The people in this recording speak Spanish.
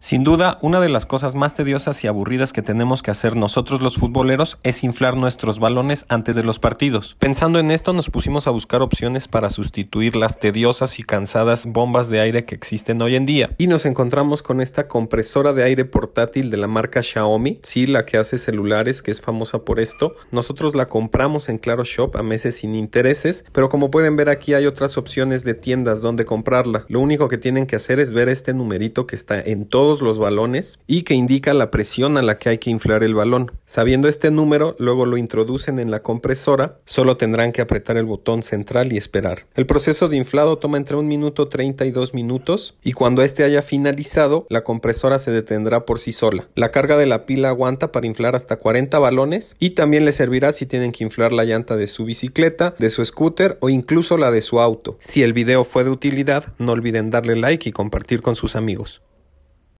Sin duda, una de las cosas más tediosas y aburridas que tenemos que hacer nosotros los futboleros es inflar nuestros balones antes de los partidos. Pensando en esto, nos pusimos a buscar opciones para sustituir las tediosas y cansadas bombas de aire que existen hoy en día. Y nos encontramos con esta compresora de aire portátil de la marca Xiaomi, sí, la que hace celulares, que es famosa por esto. Nosotros la compramos en Claro Shop a meses sin intereses, pero como pueden ver aquí hay otras opciones de tiendas donde comprarla. Lo único que tienen que hacer es ver este numerito que está en todo los balones y que indica la presión a la que hay que inflar el balón. Sabiendo este número, luego lo introducen en la compresora, solo tendrán que apretar el botón central y esperar. El proceso de inflado toma entre 1 minuto 30 y 2 minutos y cuando este haya finalizado, la compresora se detendrá por sí sola. La carga de la pila aguanta para inflar hasta 40 balones y también le servirá si tienen que inflar la llanta de su bicicleta, de su scooter o incluso la de su auto. Si el video fue de utilidad, no olviden darle like y compartir con sus amigos.